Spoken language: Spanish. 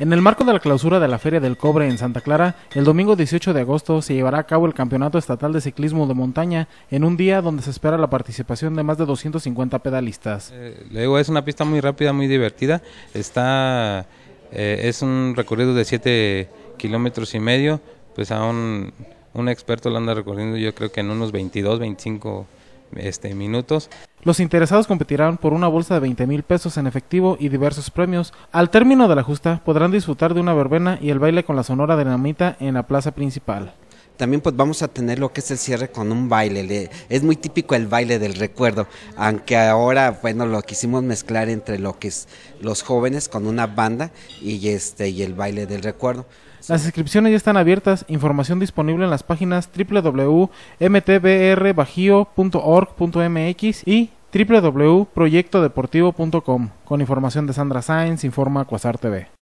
En el marco de la clausura de la Feria del Cobre en Santa Clara, el domingo 18 de agosto se llevará a cabo el Campeonato Estatal de Ciclismo de Montaña en un día donde se espera la participación de más de 250 pedalistas. Eh, le digo, es una pista muy rápida, muy divertida. Está, eh, es un recorrido de 7 kilómetros y medio, pues a un, experto lo anda recorriendo yo creo que en unos 22, 25 este, minutos. Los interesados competirán por una bolsa de 20 mil pesos en efectivo y diversos premios. Al término de la justa podrán disfrutar de una verbena y el baile con la sonora de namita en la plaza principal también pues vamos a tener lo que es el cierre con un baile. es muy típico el baile del recuerdo, aunque ahora, bueno, lo quisimos mezclar entre lo que es los jóvenes con una banda y este y el baile del recuerdo. Las inscripciones ya están abiertas, información disponible en las páginas www.mtbrbajío.org.mx y www.proyectodeportivo.com con información de Sandra Sáenz, informa Cuasar TV.